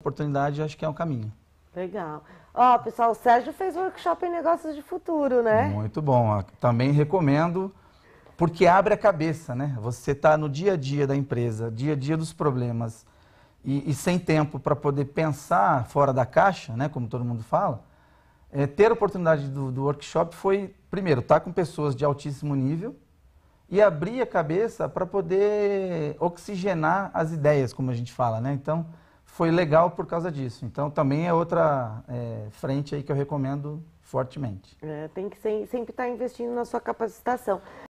oportunidade, acho que é um caminho. Legal. Ó, oh, pessoal, o Sérgio fez workshop em negócios de futuro, né? Muito bom. Ah, também recomendo, porque abre a cabeça, né? Você está no dia a dia da empresa, dia a dia dos problemas, e, e sem tempo para poder pensar fora da caixa, né? Como todo mundo fala. É, ter a oportunidade do, do workshop foi, primeiro, estar tá com pessoas de altíssimo nível e abrir a cabeça para poder oxigenar as ideias, como a gente fala, né? Então, foi legal por causa disso. Então também é outra é, frente aí que eu recomendo fortemente. É, tem que sempre estar tá investindo na sua capacitação.